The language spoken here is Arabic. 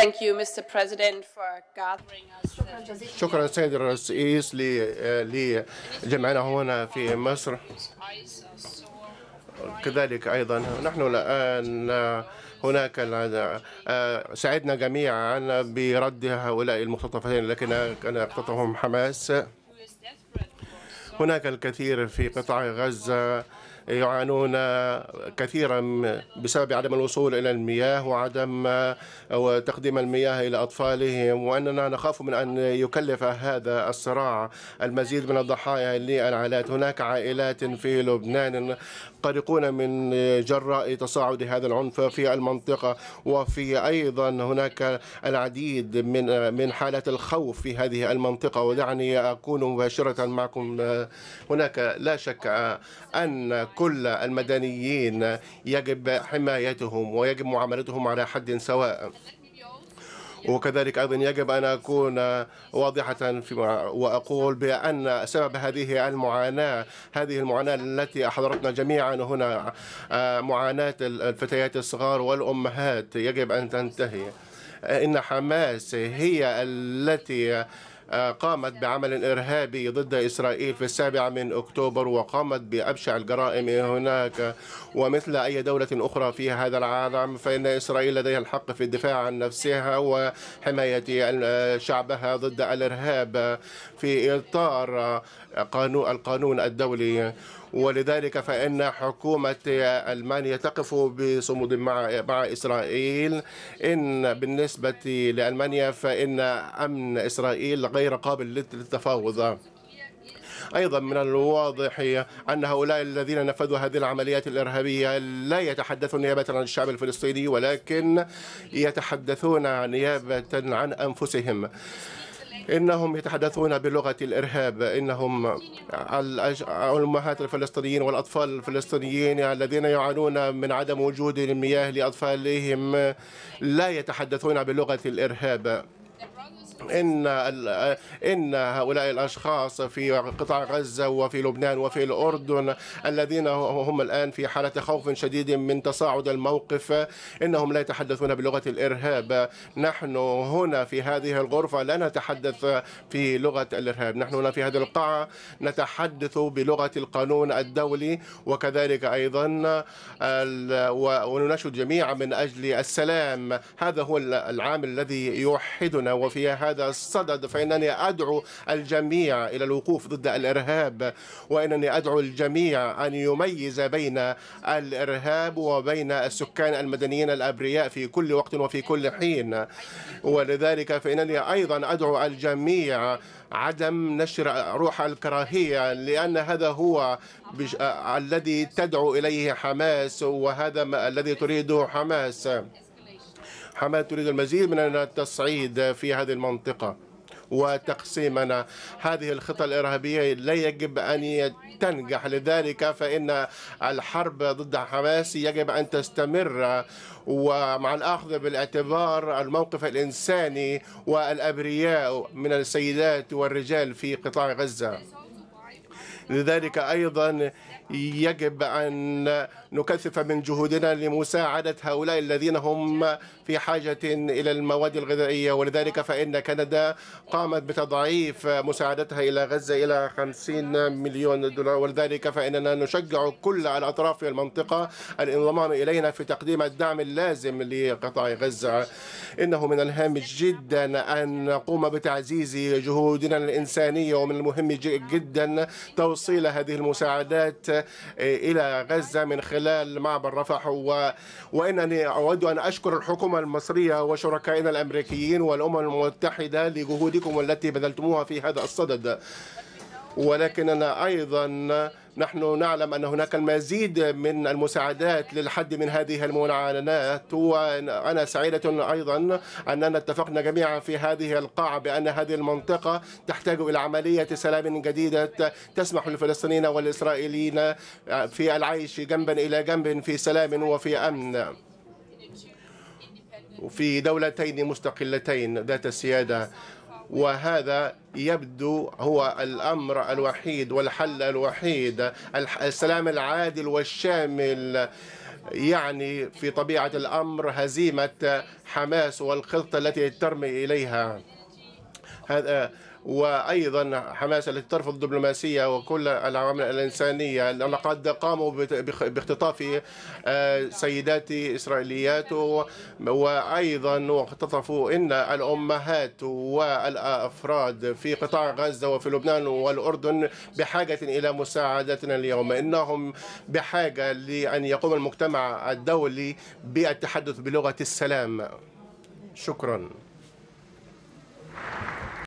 Thank you, Mr. President, for gathering us. شكرا السيد الرئيس لجمعنا هنا في مصر كذلك أيضا نحن الآن هناك سعدنا جميعا برد هؤلاء المختطفين لكن كان يقتطفهم حماس هناك الكثير في قطاع غزة يعانون كثيرا بسبب عدم الوصول إلى المياه وعدم آه، تقديم المياه إلى أطفالهم وأننا نخاف من أن يكلف هذا الصراع المزيد من الضحايا للعائلات هناك عائلات في لبنان قلقون من جراء تصاعد هذا العنف في المنطقة وفي أيضا هناك العديد من من حالات الخوف في هذه المنطقة ودعني أكون مباشرة معكم آه، هناك لا شك آه، أن كل المدنيين يجب حمايتهم ويجب معاملتهم على حد سواء وكذلك ايضا يجب ان اكون واضحه فيما واقول بان سبب هذه المعاناه هذه المعاناه التي احضرتنا جميعا هنا آه، معاناه الفتيات الصغار والامهات يجب ان تنتهي ان حماس هي التي آه، قامت بعمل إرهابي ضد إسرائيل في السابع من أكتوبر وقامت بأبشع الجرائم هناك ومثل أي دولة أخرى في هذا العالم فإن إسرائيل لديها الحق في الدفاع عن نفسها وحماية شعبها ضد الإرهاب في إطار قانون القانون الدولي ولذلك فإن حكومة ألمانيا تقف بصمود مع مع إسرائيل إن بالنسبة لألمانيا فإن أمن إسرائيل غير قابل للتفاوض ايضا من الواضح ان هؤلاء الذين نفذوا هذه العمليات الارهابيه لا يتحدثون نيابه عن الشعب الفلسطيني ولكن يتحدثون نيابه عن انفسهم إنهم يتحدثون بلغة الإرهاب إنهم الأمهات الفلسطينيين والأطفال الفلسطينيين الذين يعانون من عدم وجود المياه لأطفالهم لا يتحدثون بلغة الإرهاب إن إن هؤلاء الأشخاص في قطاع غزة وفي لبنان وفي الأردن الذين هم الآن في حالة خوف شديد من تصاعد الموقف إنهم لا يتحدثون بلغة الإرهاب نحن هنا في هذه الغرفة لا نتحدث في لغة الإرهاب نحن هنا في هذه القاعة نتحدث بلغة القانون الدولي وكذلك أيضا ونناشد جميعا من أجل السلام هذا هو العامل الذي يوحدنا وفي هذا الصدد فإنني أدعو الجميع إلى الوقوف ضد الإرهاب وإنني أدعو الجميع أن يميز بين الإرهاب وبين السكان المدنيين الأبرياء في كل وقت وفي كل حين ولذلك فإنني أيضا أدعو الجميع عدم نشر روح الكراهية لأن هذا هو بش... الذي تدعو إليه حماس وهذا ما... الذي تريده حماس حماس تريد المزيد من التصعيد في هذه المنطقة وتقسيمنا هذه الخطة الإرهابية لا يجب أن تنجح لذلك فإن الحرب ضد حماس يجب أن تستمر ومع الأخذ بالاعتبار الموقف الإنساني والأبرياء من السيدات والرجال في قطاع غزة لذلك أيضا يجب أن نكثف من جهودنا لمساعدة هؤلاء الذين هم في حاجة إلى المواد الغذائية ولذلك فإن كندا قامت بتضعيف مساعدتها إلى غزة إلى 50 مليون دولار ولذلك فإننا نشجع كل الأطراف في المنطقة الانضمام إلينا في تقديم الدعم اللازم لقطاع غزة إنه من الهامش جدا أن نقوم بتعزيز جهودنا الإنسانية ومن المهم جدا توصيل توصيل هذه المساعدات آه، إلى غزة من خلال معبر رفح وإنني أود أن أشكر الحكومة المصرية وشركائنا الأمريكيين والأمم المتحدة لجهودكم التي بذلتموها في هذا الصدد ولكننا أيضا نحن نعلم أن هناك المزيد من المساعدات للحد من هذه المعاناة وأنا سعيدة أيضا أننا اتفقنا جميعا في هذه القاعة بأن هذه المنطقة تحتاج إلى عملية سلام جديدة تسمح للفلسطينيين والإسرائيليين في العيش جنبا إلى جنب في سلام وفي أمن في دولتين مستقلتين ذات السيادة وهذا يبدو هو الأمر الوحيد والحل الوحيد السلام العادل والشامل يعني في طبيعة الأمر هزيمة حماس والخطة التي ترمي إليها هذا وايضا حماس التي ترفض الدبلوماسيه وكل العوامل الانسانيه لقد قاموا باختطاف آه، سيدات اسرائيليات وايضا واختطفوا ان الامهات والافراد في قطاع غزه وفي لبنان والاردن بحاجه الى مساعدتنا اليوم انهم بحاجه لان يقوم المجتمع الدولي بالتحدث بلغه السلام شكرا